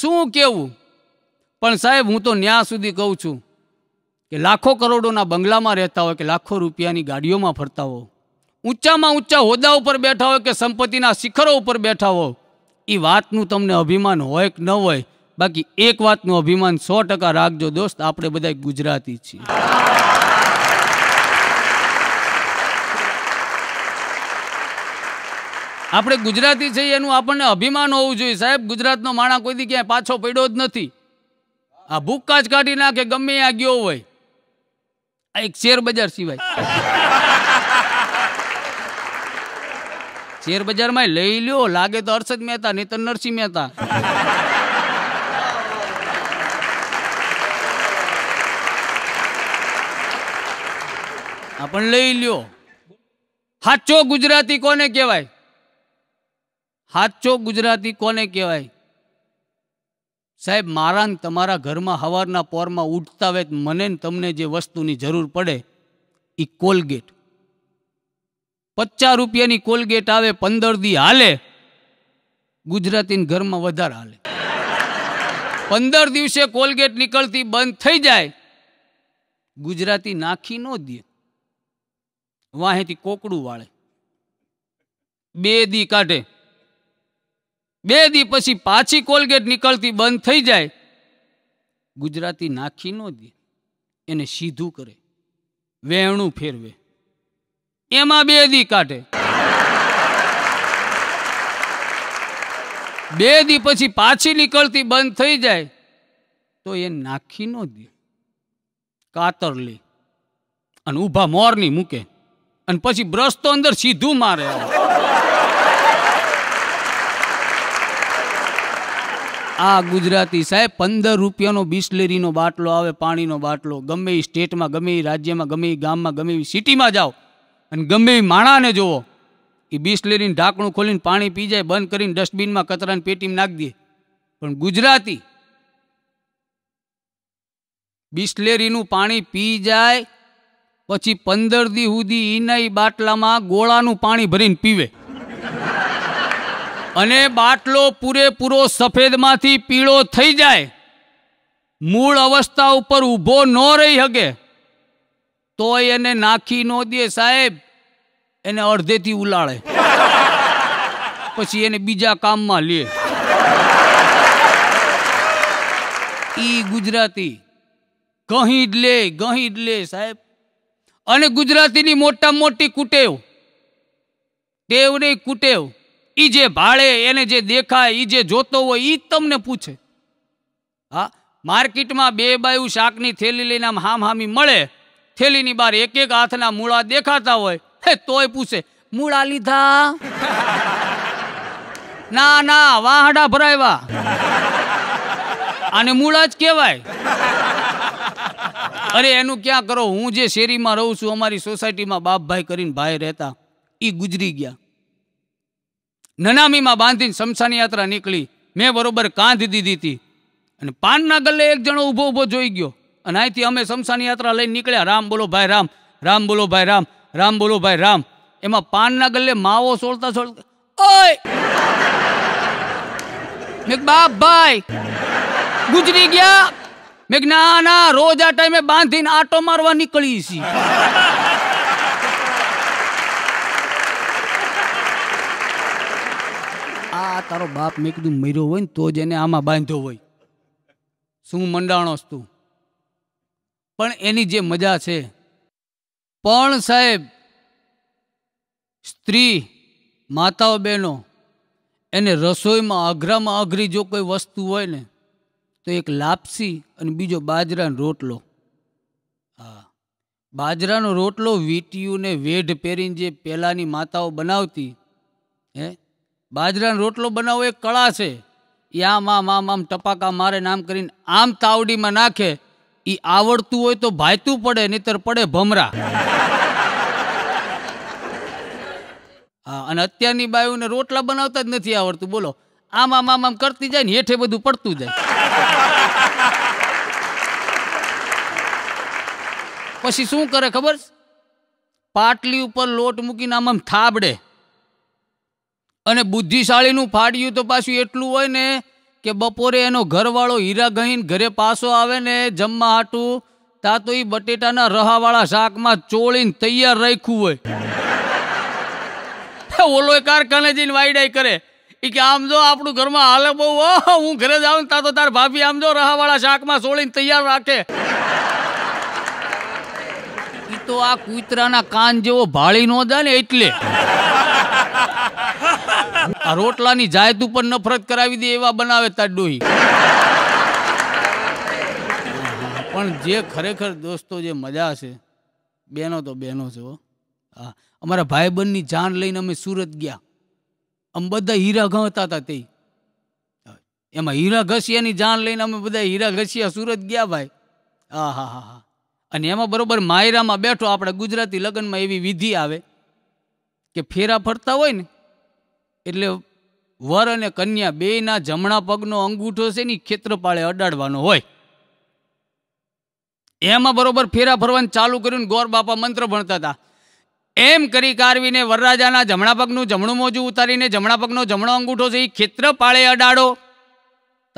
શું કહેવું પણ સાહેબ હું તો ન્યા સુધી કહું છું કે લાખો કરોડોના બંગલામાં રહેતા હોય કે લાખો રૂપિયાની ગાડીઓમાં ફરતા હો ઊંચામાં ઊંચા હોદ્દા ઉપર બેઠા હોય કે સંપત્તિના શિખરો ઉપર બેઠા હો એ વાતનું તમને અભિમાન હોય કે ન હોય બાકી એક વાતનું અભિમાન સો ટકા રાખજો દોસ્ત આપણે બધા ગુજરાતી છીએ આપણે ગુજરાતી છીએ એનું આપણને અભિમાન હોવું જોઈએ સાહેબ ગુજરાતનો માણા કોઈથી ક્યાંય પાછો પડ્યો જ નથી આ ભૂક્કા જ કાઢી નાખે ગમે આ ગયો હોય આ એક શેરબજાર સિવાય શેરબજારમાં લઈ લ્યો લાગે તો હર્ષદ મહેતા નહીં તો નરસિંહ મહેતા આપણ લઈ લ્યો સાચો ગુજરાતી કોને કહેવાય સાચો ગુજરાતી કોને કહેવાય સાહેબ મારા ને તમારા ઘરમાં હવારના પોરમાં ઉઠતા હોય મને ને તમને જે વસ્તુની જરૂર પડે એ કોલગેટ પચાસ રૂપિયાની કોલગેટ આવે પંદર દી હાલે ગુજરાતીને ઘરમાં વધારે હાલે પંદર દિવસે કોલગેટ નીકળતી બંધ થઈ જાય ગુજરાતી નાખી ન દે વાહેથી કોકડું વાળે બે દી કાઢે બે દી પછી પાછી કોલગેટ નીકળતી બંધ થઈ જાય ગુજરાતી નાખી ન દે એને સીધું કરે વેણું ફેરવે એમાં બે દી કાઢે બે દી પછી પાછી નીકળતી બંધ થઈ જાય તો એ નાખી ન દે કાતર લે અને ઊભા મોરની મૂકે અને પછી બ્રશ તો અંદર સીધું મારે આ ગુજરાતી સાહેબ પંદર રૂપિયાનો બિસ્લેરીનો બાટલો આવે પાણીનો બાટલો ગમે એ સ્ટેટમાં ગમે એ રાજ્યમાં ગમે એ ગામમાં ગમે એ સિટીમાં જાઓ અને ગમે એ માણાને જુઓ એ બિસ્લેરીને ઢાંકણું ખોલીને પાણી પી જાય બંધ કરીને ડસ્ટબિનમાં કચરાની પેટીમાં નાખ દે પણ ગુજરાતી બિસ્લેરીનું પાણી પી જાય પછી પંદર દી સુધી એના બાટલામાં ગોળાનું પાણી ભરીને પીવે અને બાટલો પૂરેપૂરો સફેદમાંથી પીળો થઈ જાય મૂળ અવસ્થા ઉપર ઊભો ન રહી શકે તોય એને નાખી ન દે સાહેબ એને અડધેથી ઉલાળે પછી એને બીજા કામમાં લે ઈ ગુજરાતી ગહી જ લે ગહી જ લે સાહેબ અને ગુજરાતીની મોટા મોટી કુટેવ ટેવ નહીં કુટેવ એ જે ભાળે એને જે દેખાય એ જે જોતો હોય એ તમને પૂછે હા માર્કેટમાં બે બાયું શાકની થેલી લઈને આમ હામ હામી મળે થેલીની બહાર એક એક હાથના મૂળા દેખાતા હોય હે તોય પૂછે મૂળા લીધા ના ના વાહડા ભરાવ્યા અને મૂળા જ કહેવાય અરે એનું ક્યાં કરો હું જે શેરીમાં રહું છું અમારી સોસાયટીમાં બાપ ભાઈ કરીને ભાઈ રહેતા એ ગુજરી ગયા નનામીમાં બાંધીને શમશાન યાત્રા નીકળી મેં બરોબર કાંધ દીધી હતી અને પાનના ગલ્લે એક જણો ઊભો ઊભો જોઈ ગયો અને અહીંથી અમે શમશાન યાત્રા લઈને નીકળ્યા રામ બોલો ભાઈ રામ રામ બોલો ભાઈ રામ રામ બોલો ભાઈ રામ એમાં પાનના ગલ્લે માવો સોળતા સોળતા ઓય બાપ ભાઈ ગુજરી ગયા મેં ના ના રોજ આ ટાઈમે બાંધીને આટો મારવા નીકળી છીએ આ તારો બાપ મેં કીધું મર્યો હોય ને તો જ એને આમાં બાંધ્યો હોય શું મંડાણોસ તું પણ એની જે મજા છે પણ સાહેબ સ્ત્રી માતાઓ બહેનો એને રસોઈમાં અઘરામાં અઘરી જો કોઈ વસ્તુ હોય ને તો એક લાપસી અને બીજો બાજરાનો રોટલો હા બાજરાનો રોટલો વીટીયું ને વેઢ પહેરીને જે પહેલાંની માતાઓ બનાવતી હે બાજરાનો રોટલો બનાવવો એ કળા છે એ આમ આમ આમ આમ ટપાકા મારે નામ કરીને આમ તાવડીમાં નાખે એ આવડતું હોય તો ભાયતું પડે નહીતર પડે ભમરા હા અને અત્યારની બાયુને રોટલા બનાવતા જ નથી આવડતું બોલો આમ આમ આમ આમ કરતી જાય ને હેઠે બધું પડતું જાય પછી શું કરે ખબર પાટલી ઉપર લોટ મૂકીને આમ આમ થાબડે અને બુદ્ધિશાળીનું ફાડ્યું તો પાછું એટલું હોય ને કે બપોરે એનો ઘરવાળો હીરા ગહીને ઘરે પાછો આવે ને જમવા હાટું તા તો એ બટેટાના રહાવાળા શાકમાં ચોળીને તૈયાર રાખ્યું હોય ઓલો કારખાને જઈને વાઈડાઈ કરે એ કે આમ જો આપણું ઘરમાં હાલે બહુ હું ઘરે જાઉં તા તો તાર ભાભી આમ જો રહાવાળા શાકમાં ચોળીને તૈયાર રાખે તો આ કુતરાના કાન જેવો ભાળી ન જાય ને એટલે આ રોટલાની જાયત ઉપર નફરત કરાવી દે એવા બનાવે તાર ડોહી પણ જે ખરેખર દોસ્તો જે મજા છે બહેનો તો બહેનો છે હો હા અમારા ભાઈબંધની જાન લઈને અમે સુરત ગયા અમે બધા હીરા ઘઉંતા હતા તે એમાં હીરા ઘસિયાની જાન લઈને અમે બધા હીરા ઘસિયા સુરત ગયા ભાઈ હા હા હા હા અને એમાં બરાબર માયરામાં બેઠો આપણે ગુજરાતી લગ્નમાં એવી વિધિ આવે કે ફેરા ફરતા હોય ને એટલે વર અને કન્યા બેના જમણા પગનો અંગૂઠો છે ને ખેતરપાળે અડાડવાનો હોય એમાં બરાબર ફેરા ફરવાનું ચાલુ કર્યું ગોર બાપા મંત્ર ભણતા હતા એમ કરી કારવીને વરરાજાના જમણા પગનું જમણું મોજું ઉતારીને જમણા પગનો જમણો અંગૂઠો છે એ ખેત્રપાળે અડાડો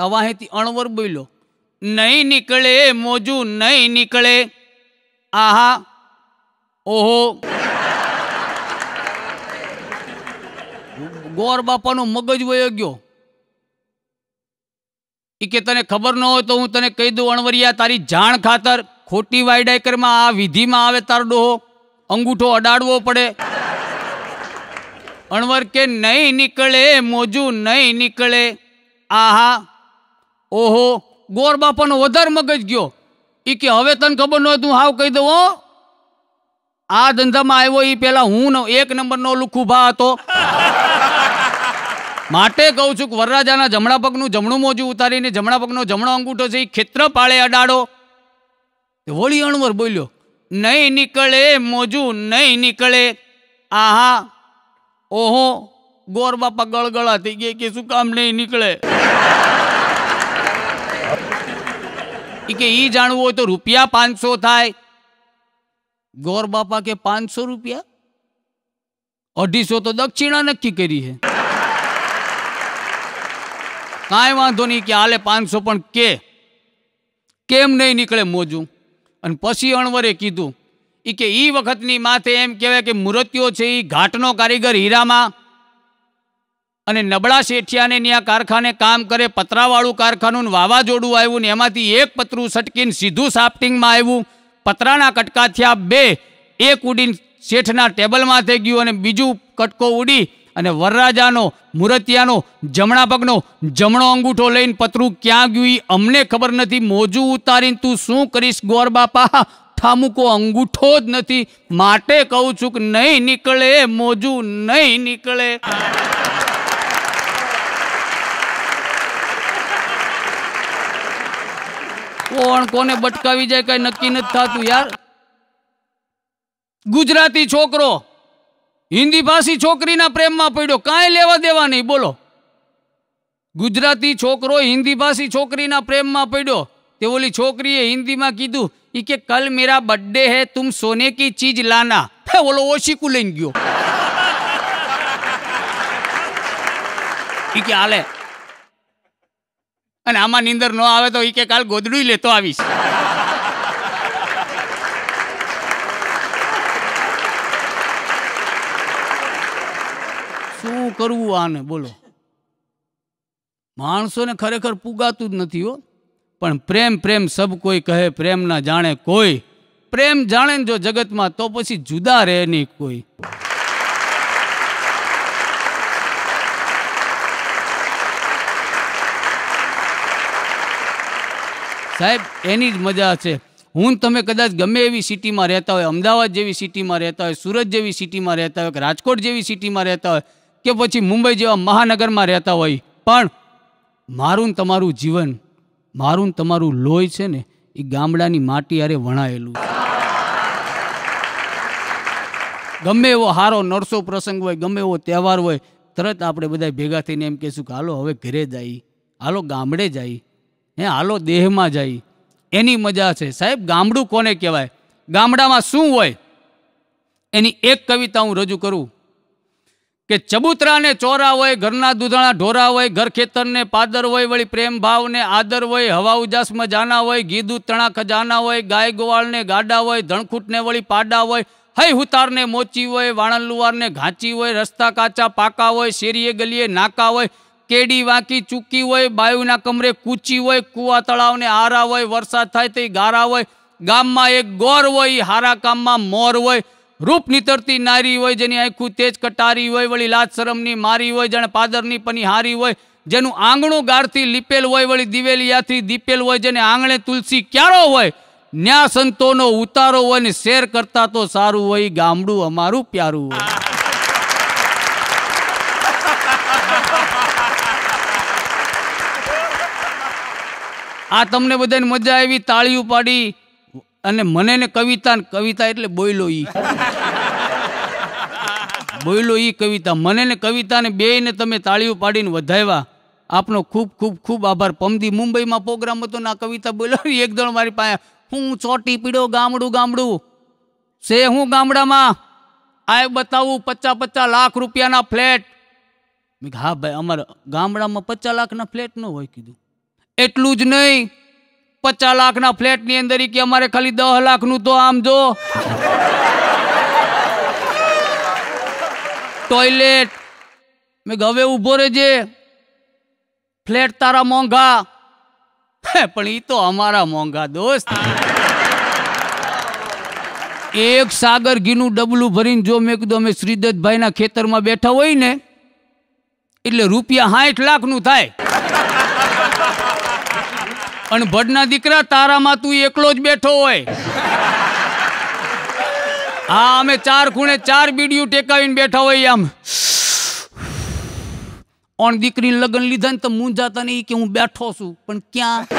તવાહેથી અણવર બોલ્યો નહીં નીકળે મોજું નહીં નીકળે આહા ઓહો ગોર બાપાનો મગજ વયો ગયો એ કે તને ખબર ન હોય તો હું તને કહી દઉં અણવરિયા તારી જાણ ખાતર ખોટી વાયડાયકરમાં આ વિધિમાં આવે તારો ડોહો અંગૂઠો અડાડવો પડે અણવર કે નહીં નીકળે મોજું નહીં નીકળે આહા ઓહો ગોર બાપાનો વધારે મગજ ગયો એ કે હવે તને ખબર ન હોય તું હાવ કહી દઉં આ ધંધામાં આવ્યો એ પેલા હું એક નંબરનો લુખુભા હતો માટે કહું છું કે વરરાજાના જમણા પગનું જમણું મોજું ઉતારીને જમણા પગનો જમણો અંગૂઠો છે એ ખેત્ર પાળે અડાડો વળી અણવર બોલ્યો નહીં નીકળે મોજું નહીં નીકળે આહા ઓહો ગોર બાપા ગળગળા થઈ ગયા કે શું કામ નહીં નીકળે એ કે એ જાણવું હોય તો રૂપિયા પાંચસો થાય ગોર બાપા કે પાંચસો રૂપિયા અઢીસો તો દક્ષિણા નક્કી કરી હે કાંઈ વાંધો નહીં કે હાલે પાંચસો પણ કે કેમ નહીં નીકળે મોજું અને પછી અણવરે કીધું એ કે એ વખતની માથે એમ કહેવાય કે મૂર્તિઓ છે એ ઘાટનો કારીગર હીરામાં અને નબળા શેઠિયાને ત્યાં કારખાને કામ કરે પતરાવાળું કારખાનું વાવાઝોડું આવ્યું ને એમાંથી એક પતરું સટકીને સીધું સાફ્ટિંગમાં આવ્યું પતરાના કટકા થયા બે એક ઉડીને શેઠના ટેબલમાં થઈ ગયું અને બીજું કટકો ઉડી અને વરરાજાનો મુરતિયાનો જમણા પગનો જમણો અંગૂઠો લઈને પતરું ક્યાં ગયું એ અમને ખબર નથી મોજું ઉતારીને તું શું કરીશ ગોર બાપા ઠામુકો અંગૂઠો જ નથી માટે કહું છું કે નહીં નીકળે મોજું નહીં નીકળે કોણ કોને બટકાવી જાય કઈ નક્કી નથી થતું યાર ગુજરાતી છોકરો હિન્દી ભાષી છોકરીના પ્રેમમાં પડ્યો કાંઈ લેવા દેવા નહીં બોલો ગુજરાતી છોકરો હિન્દી ભાષી છોકરીના પ્રેમમાં પડ્યો તે ઓલી છોકરીએ હિન્દીમાં કીધું એ કે કલ મેરા બર્થડે હે તુમ સોને કી ચીજ લાના ઓલો ઓશીકુ લઈને ગયો એ કે હાલે અને આમાં નીંદર ન આવે તો એ કે કાલ ગોદડું લેતો આવીશ શું કરવું આને બોલો માણસોને ખરેખર પુગાતું જ નથી હો પણ પ્રેમ પ્રેમ સબ કોઈ કહે પ્રેમ ના જાણે કોઈ પ્રેમ જાણે જો જગતમાં તો પછી જુદા રહે નહીં કોઈ સાહેબ એની જ મજા છે હું તમે કદાચ ગમે એવી સિટીમાં રહેતા હોય અમદાવાદ જેવી સિટીમાં રહેતા હોય સુરત જેવી સિટીમાં રહેતા હોય કે રાજકોટ જેવી સિટીમાં રહેતા હોય કે પછી મુંબઈ જેવા મહાનગરમાં રહેતા હોય પણ મારું તમારું જીવન મારું તમારું લોહી છે ને એ ગામડાની માટી આરે વણાયેલું ગમે એવો હારો નરસો પ્રસંગ હોય ગમે એવો તહેવાર હોય તરત આપણે બધા ભેગા થઈને એમ કહીશું કે હાલો હવે ઘરે જાય હાલો ગામડે જાય હે હાલો દેહમાં જાય એની મજા છે સાહેબ ગામડું કોને કહેવાય ગામડામાં શું હોય એની એક કવિતા હું રજૂ કરું કે ચબુતરાને ચોરા હોય ઘરના દૂધણા ઢોરા હોય ઘર ખેતરને પાદર હોય વળી પ્રેમ ભાવને આદર હોય હવા ઉજાસમાં જાના હોય ગીદું તણા ખજાના હોય ગાય ગોવાળને ગાડા હોય ધણખૂટને વળી પાડા હોય હૈ હુતારને મોચી હોય વાણલ લુવારને ઘાંચી હોય રસ્તા કાચા પાકા હોય શેરીએ ગલીએ નાકા હોય કેડી વાંકી ચૂકી હોય બાયુના કમરે કૂચી હોય કૂવા તળાવને હારા હોય વરસાદ થાય તે ગારા હોય ગામમાં એક ગોર હોય હારા કામમાં મોર હોય રૂપ નીતરતી નારી હોય જેની આંખું તેજ કટારી હોય વળી લાજ શરમની મારી હોય જાણે પાદરની પણ હારી હોય જેનું આંગણું ગારથી લીપેલ હોય વળી દિવેલિયાથી દીપેલ હોય જેને આંગણે તુલસી ક્યારો હોય ન્યા સંતોનો ઉતારો હોય ને શેર કરતા તો સારું હોય ગામડું અમારું પ્યારું હોય આ તમને બધાને મજા આવી તાળી ઉપાડી અને મને ને કવિતા કવિતા એટલે બોયલો ઈ બોયલો ઈ કવિતા મને ને કવિતાને બેયને તમે તાળીઓ પાડીને વધાવ્યા આપનો ખૂબ ખૂબ ખૂબ આભાર પમદી મુંબઈમાં પ્રોગ્રામ હતો ને આ કવિતા બોલાવી એક દળ મારી પાસે હું ચોટી પીડો ગામડું ગામડું છે હું ગામડામાં આ બતાવું પચાસ પચાસ લાખ રૂપિયાના ફ્લેટ હા ભાઈ અમારા ગામડામાં પચાસ લાખના ફ્લેટ ન હોય કીધું એટલું જ નહીં પચાસ લાખના ફ્લેટની અંદર કે અમારે ખાલી દસ લાખનું તો આમ જો ટોયલેટ મેં હવે ઊભો રહેજે ફ્લેટ તારા મોંઘા પણ એ તો અમારા મોંઘા દોસ્ત એક સાગર ઘીનું ડબલું ભરીને જો મેં કીધું અમે શ્રીદત્તભાઈના ખેતરમાં બેઠા હોય ને એટલે રૂપિયા સાઠ લાખનું થાય અને ભટના દીકરા તારામાં તું એકલો જ બેઠો હોય હા અમે ચાર ખૂણે ચાર બીડીયું ટેકાવીને બેઠા હોય આમ ઓણ દીકરી લગ્ન લીધા ને તો હું નહીં કે હું બેઠો છું પણ ક્યાં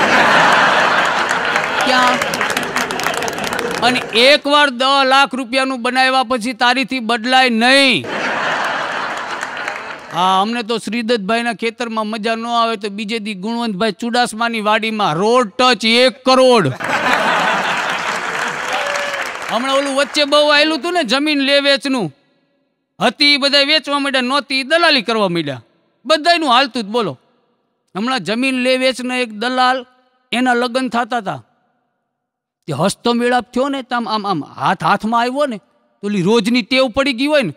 ક્યાં અને એકવાર દ લાખ રૂપિયાનું બનાવ્યા પછી તારીથી બદલાય નહીં હા અમને તો શ્રીદત્તભાઈના ખેતરમાં મજા ન આવે તો બીજે દી ગુણવંતભાઈ ચુડાસમાની વાડીમાં રોડ ટચ એક કરોડ હમણાં ઓલું વચ્ચે બહુ આવેલું હતું ને જમીન લે વેચનું હતી બધા વેચવા માંડ્યા નહોતી દલાલી કરવા માંડ્યા બધાનું હાલતું જ બોલો હમણાં જમીન લે વેચનો એક દલાલ એના લગ્ન થતા હતા તે હસ્તો મેળાપ થયો ને તમ આમ આમ હાથ હાથમાં આવ્યો ને તો રોજની ટેવ પડી ગઈ હોય ને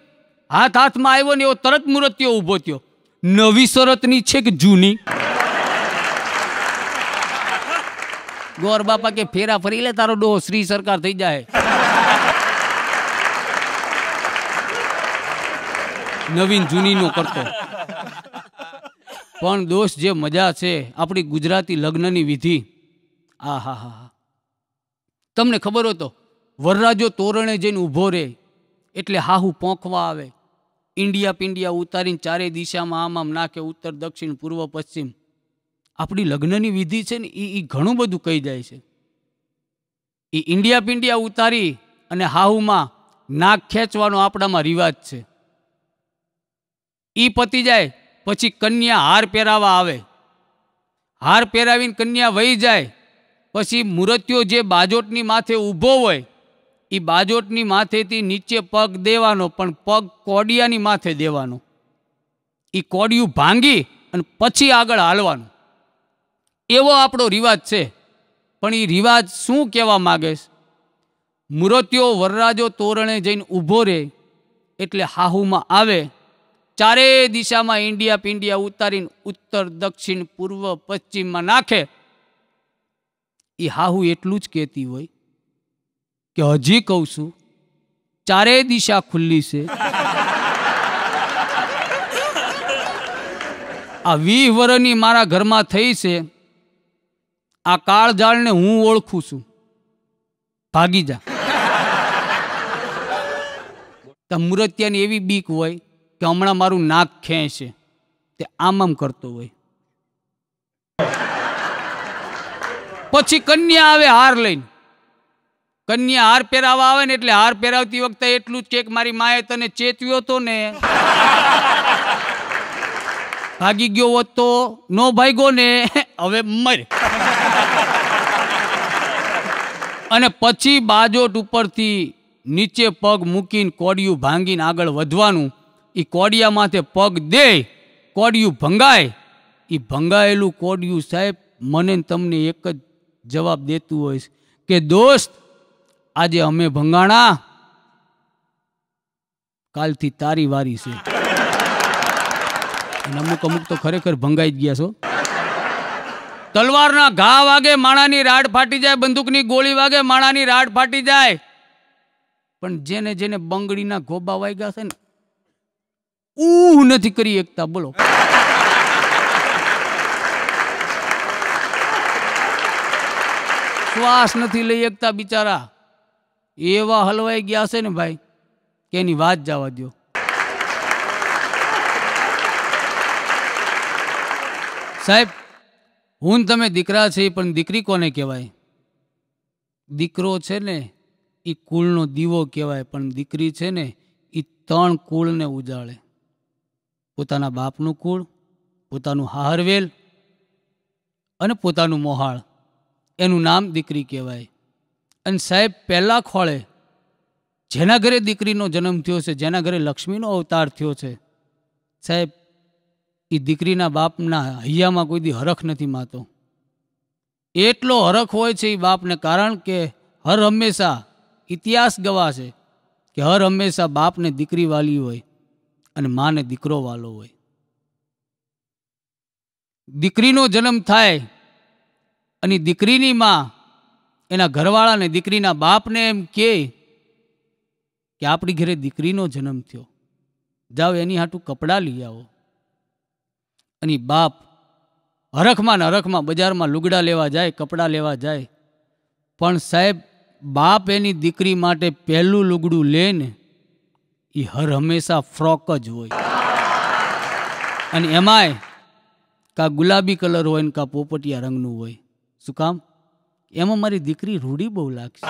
હાથ હાથમાં આવ્યો ને એવો તરત મૂર્તિઓ ઊભો થયો નવી શરતની છે કે જૂની ગોર બાપા કે ફેરા ફરી લે તારો ડોહો શ્રી સરકાર થઈ જાય નવીન જૂની નો કરતો પણ દોસ્ત જે મજા છે આપણી ગુજરાતી લગ્નની વિધિ આ હા હા તમને ખબર હતો વરરાજો તોરણે જઈને ઊભો રહે એટલે હાહુ પોંખવા આવે ઇન્ડિયા પિંડિયા ઉતારીને ચારે દિશામાં આમ આમ નાખે ઉત્તર દક્ષિણ પૂર્વ પશ્ચિમ આપણી લગ્નની વિધિ છે ને એ ઘણું બધું કહી જાય છે એ ઇન્ડિયા પિંડિયા ઉતારી અને હાહુમાં નાક ખેંચવાનો આપણામાં રિવાજ છે એ પતી જાય પછી કન્યા હાર પહેરાવા આવે હાર પહેરાવીને કન્યા વહી જાય પછી મૂર્તિઓ જે બાજોટની માથે ઊભો હોય એ બાજોટની માથેથી નીચે પગ દેવાનો પણ પગ કોડિયાની માથે દેવાનો એ કોડિયું ભાંગી અને પછી આગળ હાલવાનું એવો આપણો રિવાજ છે પણ એ રિવાજ શું કહેવા માગેશ છે મૂર્તિઓ વરરાજો તોરણે જઈને ઊભો રહે એટલે હાહુમાં આવે ચારેય દિશામાં ઇન્ડિયા પિંડિયા ઉતારીને ઉત્તર દક્ષિણ પૂર્વ પશ્ચિમમાં નાખે એ હાહુ એટલું જ કહેતી હોય કે હજી કહું છું ચારેય દિશા ખુલ્લી છે આ વીહ વર્ષની મારા ઘરમાં થઈ છે આ કાળજાળને હું ઓળખું છું ભાગી જા તો મુરત્યાની એવી બીક હોય કે હમણાં મારું નાક ખેંચે તે આમ આમ કરતો હોય પછી કન્યા આવે હાર લઈને કન્યા હાર પહેરાવા આવે ને એટલે હાર પહેરાવતી વખતે એટલું જ કે મારી માએ તને ચેતવ્યો હતો ને ભાગી ગયો હોત તો નો ભાગ્યો ને હવે મર અને પછી બાજોટ ઉપરથી નીચે પગ મૂકીને કોડિયું ભાંગીને આગળ વધવાનું એ કોડિયામાંથી પગ દે કોડિયું ભંગાય એ ભંગાયેલું કોડિયું સાહેબ મને તમને એક જ જવાબ દેતું હોય કે દોસ્ત આજે અમે ભંગાણા કાલથી તારી વારી છે અમુક અમુક તો ખરેખર ભંગાઈ જ ગયા છો તલવારના ઘા વાગે માણાની રાડ ફાટી જાય બંદૂકની ગોળી વાગે માણાની રાડ ફાટી જાય પણ જેને જેને બંગડીના ગોબા વાગ્યા છે ને ઊહ નથી કરી એકતા બોલો શ્વાસ નથી લઈ એકતા બિચારા એવા હલવાઈ ગયા છે ને ભાઈ કે એની વાત જવા દો સાહેબ હું તમે દીકરા છે પણ દીકરી કોને કહેવાય દીકરો છે ને એ કુળનો દીવો કહેવાય પણ દીકરી છે ને એ ત્રણ કુળને ઉજાળે પોતાના બાપનું કુળ પોતાનું હારવેલ અને પોતાનું મોહાળ એનું નામ દીકરી કહેવાય અને સાહેબ પહેલાં ખોળે જેના ઘરે દીકરીનો જન્મ થયો છે જેના ઘરે લક્ષ્મીનો અવતાર થયો છે સાહેબ એ દીકરીના બાપના હૈયામાં કોઈ દી હરખ નથી માતો એટલો હરખ હોય છે એ બાપને કારણ કે હર હંમેશા ઇતિહાસ ગવા છે કે હર હંમેશા બાપને દીકરી વાલી હોય અને માને દીકરો વાલો હોય દીકરીનો જન્મ થાય અને દીકરીની માં એના ઘરવાળાને દીકરીના બાપને એમ કહે કે આપણી ઘરે દીકરીનો જન્મ થયો જાઓ એની હાટું કપડાં લઈ આવો અને બાપ હરખમાં ને હરખમાં બજારમાં લુગડા લેવા જાય કપડાં લેવા જાય પણ સાહેબ બાપ એની દીકરી માટે પહેલું લુગડું લે ને એ હર હંમેશા ફ્રોક જ હોય અને એમાંય કાં ગુલાબી કલર હોય ને કાં પોપટિયા રંગનું હોય શું કામ એમાં મારી દીકરી રૂડી બહુ લાગશે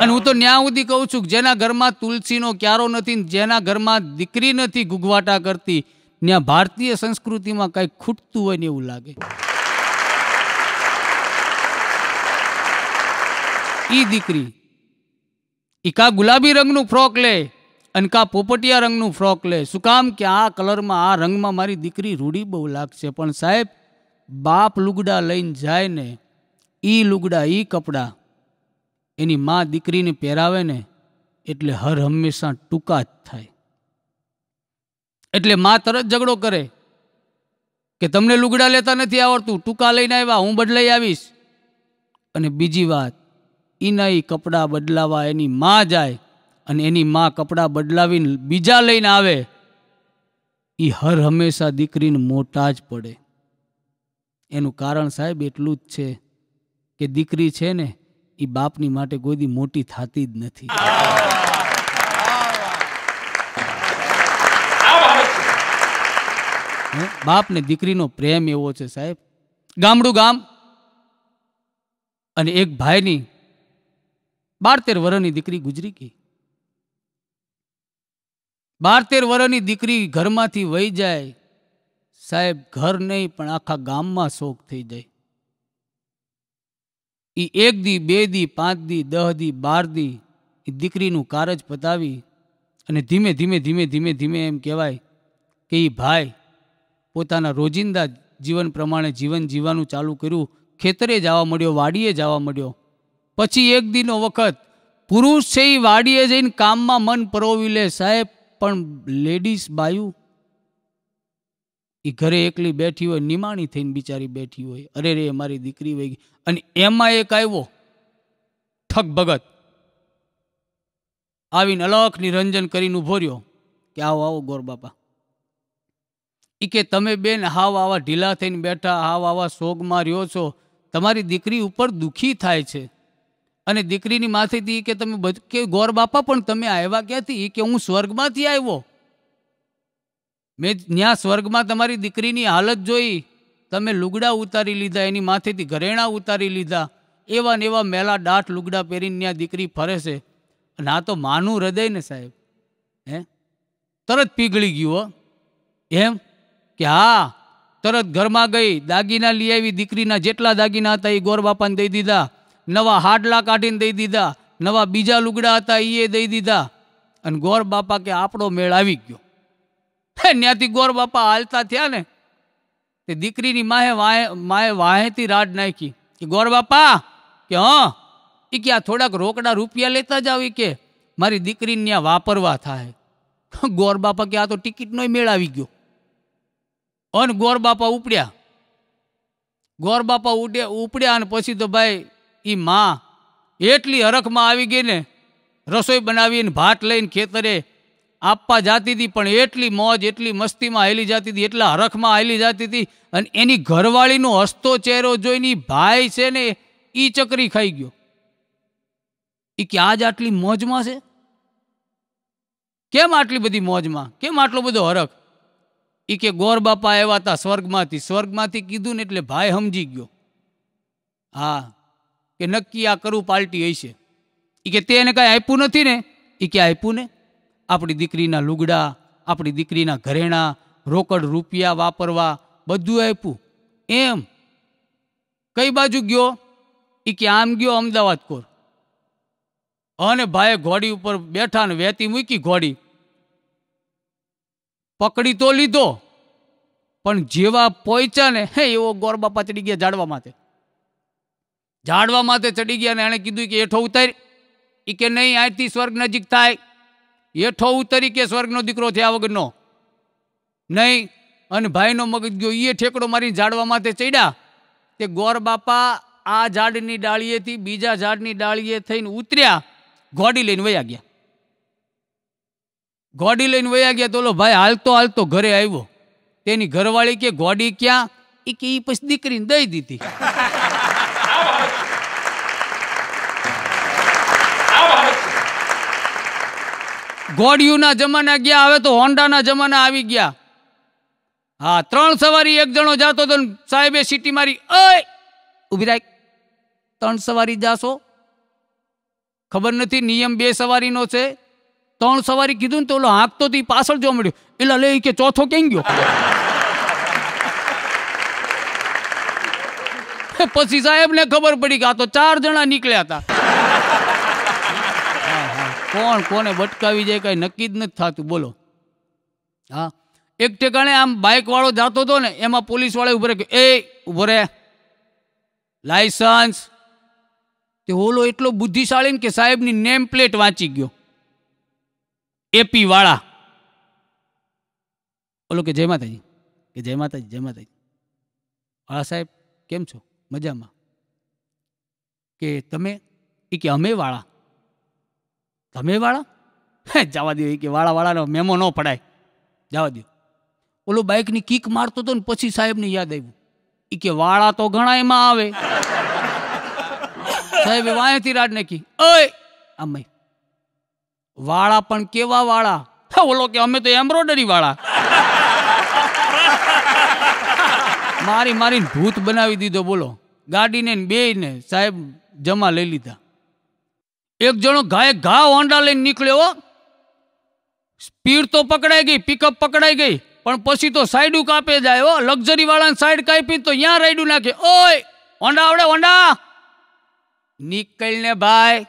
અને હું તો ન્યા સુધી કહું છું જેના ઘરમાં તુલસીનો ક્યારો નથી જેના ઘરમાં દીકરી નથી ગુગવાટા કરતી ત્યાં ભારતીય સંસ્કૃતિમાં કાંઈ ખૂટતું હોય ને એવું લાગે ઈ દીકરી ઈ કા ગુલાબી રંગનું ફ્રોક લે અને કા પોપટિયા રંગનું ફ્રોક લે શું કામ કે આ કલરમાં આ રંગમાં મારી દીકરી રૂડી બહુ લાગશે પણ સાહેબ બાપ લુગડા લઈને જાય ને એ લુગડા એ કપડાં એની મા દીકરીને પહેરાવે ને એટલે હર હંમેશા ટૂંકા જ થાય એટલે મા તરત ઝઘડો કરે કે તમને લુગડા લેતા નથી આવડતું ટૂંકા લઈને આવ્યા હું બદલાઈ આવીશ અને બીજી વાત એના એ કપડાં બદલાવા એની માં જાય અને એની માં કપડાં બદલાવીને બીજા લઈને આવે એ હર હંમેશા દીકરીને મોટા જ પડે એનું કારણ સાહેબ એટલું જ છે કે દીકરી છે ને એ બાપની માટે કોઈ મોટી થતી જ નથી બાપ ને દીકરીનો પ્રેમ એવો છે સાહેબ ગામડું ગામ અને એક ભાઈની બાર તેર વર્ષની દીકરી ગુજરી ગઈ બાર તેર વર્ષની દીકરી ઘરમાંથી વહી જાય સાહેબ ઘર નહીં પણ આખા ગામમાં શોક થઈ જાય એ એક દી બે દી પાંચ દી દહ દી બાર દી એ દીકરીનું કારજ પતાવી અને ધીમે ધીમે ધીમે ધીમે ધીમે એમ કહેવાય કે એ ભાઈ પોતાના રોજિંદા જીવન પ્રમાણે જીવન જીવવાનું ચાલુ કર્યું ખેતરે જવા મળ્યો વાડીએ જવા મળ્યો પછી એક દીનો વખત પુરુષ છે એ વાડીએ જઈને કામમાં મન પરોવી લે સાહેબ પણ લેડીઝ બાયું એ ઘરે એકલી બેઠી હોય નિમાણી થઈને બિચારી બેઠી હોય અરે રે મારી દીકરી વહી ગઈ અને એમાં એક આવ્યો ઠગ ભગત આવીને અલખ નિરંજન કરીને ઉભો રહ્યો કે આવો આવો ગોરબાપા એ કે તમે બેન હાવ આવા ઢીલા થઈને બેઠા હાવ આવા શોગમાં રહ્યો છો તમારી દીકરી ઉપર દુઃખી થાય છે અને દીકરીની માથેથી કે તમે કે ગોરબાપા પણ તમે આવ્યા ક્યાંથી કે હું સ્વર્ગમાંથી આવ્યો મેં ત્યાં સ્વર્ગમાં તમારી દીકરીની હાલત જોઈ તમે લુગડા ઉતારી લીધા એની માથેથી ઘરેણાં ઉતારી લીધા એવા ને એવા મેલા દાટ લુગડા પહેરીને ત્યાં દીકરી ફરે છે અને આ તો માનું હૃદય ને સાહેબ હે તરત પીગળી ગયું એમ કે હા તરત ઘરમાં ગઈ દાગીના લઈ આવી દીકરીના જેટલા દાગીના હતા એ ગોરબાપાને દઈ દીધા નવા હાડલા કાઢીને દઈ દીધા નવા બીજા લુગડા હતા એ દઈ દીધા અને ગોર બાપા કે આપણો મેળ આવી ગયો ત્યાંથી ગોર બાપા હાલતા થયા ને તે દીકરીની માએ વાહે માએ વાહેથી રાડ નાખી કે ગોર બાપા કે હં એ કે આ થોડાક રોકડા રૂપિયા લેતા જાવ કે મારી દીકરીને ત્યાં વાપરવા થાય ગોર બાપા કે આ તો ટિકિટનો મેળાવી ગયો અન ગોર બાપા ઉપડ્યા ગોર બાપા ઉડે ઉપડ્યા અને પછી તો ભાઈ એ માં એટલી હરખમાં આવી ગઈ ને રસોઈ બનાવીને ભાત લઈને ખેતરે આપવા જાતી હતી પણ એટલી મોજ એટલી મસ્તીમાં આવેલી જાતી હતી એટલા હરખમાં આવેલી જાતી હતી અને એની ઘરવાળીનો હસતો ચહેરો જોઈને ભાઈ છે ને એ ચકરી ખાઈ ગયો એ કે આજ આટલી મોજમાં છે કેમ આટલી બધી મોજમાં કેમ આટલો બધો હરખ એ કે ગોર બાપા એવા હતા સ્વર્ગમાંથી સ્વર્ગમાંથી કીધું ને એટલે ભાઈ સમજી ગયો હા કે નક્કી આ કરવું પાલટી હશે એ કે તેને કાંઈ આપ્યું નથી ને એ કે આપ્યું ને આપણી દીકરીના લુગડા આપણી દીકરીના ઘરેણાં રોકડ રૂપિયા વાપરવા બધું આપ્યું એમ કઈ બાજુ ગયો એ કે આમ ગયો અમદાવાદ કોર અને ભાઈએ ઘોડી ઉપર બેઠા ને વેતી મૂકી ઘોડી પકડી તો લીધો પણ જેવા પહોંચ્યા ને હે એવો ગોરબાપા ચડી ગયા ઝાડવા માટે ઝાડવા માટે ચડી ગયા ને એણે કીધું કે એઠો ઉતાર એ કે નહીં અહીંથી સ્વર્ગ નજીક થાય હેઠો ઉતરી કે સ્વર્ગનો દીકરો થયા વગરનો નહીં અને ભાઈનો મગજ ગયો એ ઠેકડો મારી ઝાડવા માટે ચડ્યા તે ગોર બાપા આ ઝાડની ડાળીએથી બીજા ઝાડની ડાળીએ થઈને ઉતર્યા ગોડી લઈને વયા ગયા ગોડી લઈને વયા ગયા તો ઓલો ભાઈ હાલતો હાલતો ઘરે આવ્યો તેની ઘરવાળી કે ગોડી ક્યાં એ કે એ પછી દીકરીને દઈ દીધી ગોડિયુના જમાના ગયા હવે તો હોન્ડાના જમાના આવી ગયા હા ત્રણ સવારી એક જણો જાતો તો સાહેબે સીટી મારી અય ઊભી રાખ ત્રણ સવારી જાશો ખબર નથી નિયમ બે સવારીનો છે ત્રણ સવારી કીધું ને તો ઓલો હાંકતો થી પાછળ જોવા મળ્યો એટલે લે કે ચોથો કેમ ગયો પછી સાહેબ ને ખબર પડી કે આ તો ચાર જણા નીકળ્યા હતા કોણ કોને ભટકાવી જાય કાંઈ નક્કી જ નથી થતું બોલો હા એક ઠેકાણે આમ બાઇકવાળો જતો હતો ને એમાં પોલીસવાળા ઉભો રહે એ ઉભો રહે લાયસન્સ તે હોલો એટલો બુદ્ધિશાળી કે સાહેબની નેમ પ્લેટ વાંચી ગયો એપીવાળા ઓલો કે જય માતાજી કે જય માતાજી જય માતાજી વાળા સાહેબ કેમ છો મજામાં કે તમે એ કે અમે વાળા તમે વાળા હે જવા દો કે વાળા વાળાનો મેમો ન પડાય જવા દો ઓલું બાઇકની કિક મારતો હતો ને પછી સાહેબને યાદ આવ્યું એ કે વાળા તો ઘણા એમાં આવે સાહેબે વાંયથી રાડ નાખી ઓય આમ વાળા પણ કેવા વાળા ઓલો કે અમે તો એમ્બ્રોડરી વાળા મારી મારીને ભૂત બનાવી દીધો બોલો ગાડીને બે ને સાહેબ જમા લઈ લીધા એક જણો ગાય ઘા હોન્ડા લઈને નીકળ્યો સ્પીડ તો પકડાઈ ગઈ પિકઅપ પકડાઈ ગઈ પણ પછી તો સાઈડું કાપે જાય હો લક્ઝરી વાળાને સાઈડ કાપી તો ત્યાં રાઈડું નાખે ઓય હોન્ડા આવડે હોન્ડા નીકળ ને ભાઈ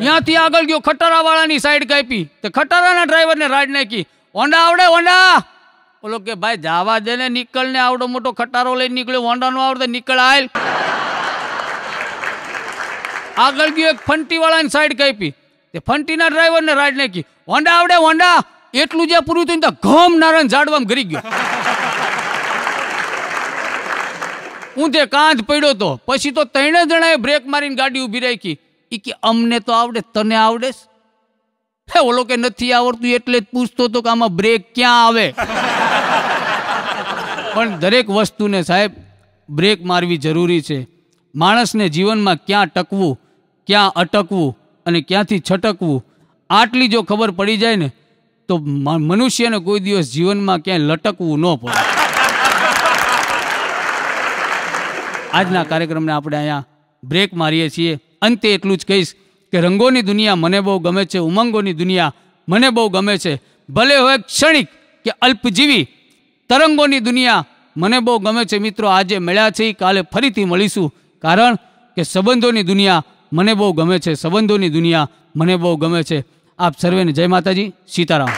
ત્યાંથી આગળ ગયો ખટારા વાળાની સાઈડ કાપી તો ખટારાના ડ્રાઈવરને રાઈડ નાખી હોન્ડા આવડે હોન્ડા ઓલો કે ભાઈ જાવા દે ને નીકળ આવડો મોટો ખટારો લઈને નીકળ્યો હોન્ડાનો આવડે નીકળ આવેલ આગળ ગયો એક ફંટીવાળાની સાઈડ કાપી તે ફંટીના ડ્રાઈવરને રાઈડ નાખી હોન્ડા આવડે હોન્ડા એટલું જે પૂરું થયું તો ઘમ નારાયણ ઝાડવામાં ગરી ગયો ઊંધે કાંધ પડ્યો તો પછી તો ત્રણે જણાએ બ્રેક મારીને ગાડી ઊભી રાખી એ કે અમને તો આવડે તને આવડે હે ઓલો કે નથી આવડતું એટલે જ પૂછતો હતો કે આમાં બ્રેક ક્યાં આવે પણ દરેક વસ્તુને સાહેબ બ્રેક મારવી જરૂરી છે માણસને જીવનમાં ક્યાં ટકવું ક્યાં અટકવું અને ક્યાંથી છટકવું આટલી જો ખબર પડી જાય ને તો મનુષ્યને કોઈ દિવસ જીવનમાં ક્યાંય લટકવું ન પડે આજના કાર્યક્રમને આપણે અહીંયા બ્રેક મારીએ છીએ અંતે એટલું જ કહીશ કે રંગોની દુનિયા મને બહુ ગમે છે ઉમંગોની દુનિયા મને બહુ ગમે છે ભલે હોય ક્ષણિક કે અલ્પજીવી તરંગોની દુનિયા મને બહુ ગમે છે મિત્રો આજે મળ્યા છે કાલે ફરીથી મળીશું કારણ કે સંબંધોની દુનિયા મને બહુ ગમે છે સંબંધોની દુનિયા મને બહુ ગમે છે આપ સર્વેને જય માતાજી સીતારામ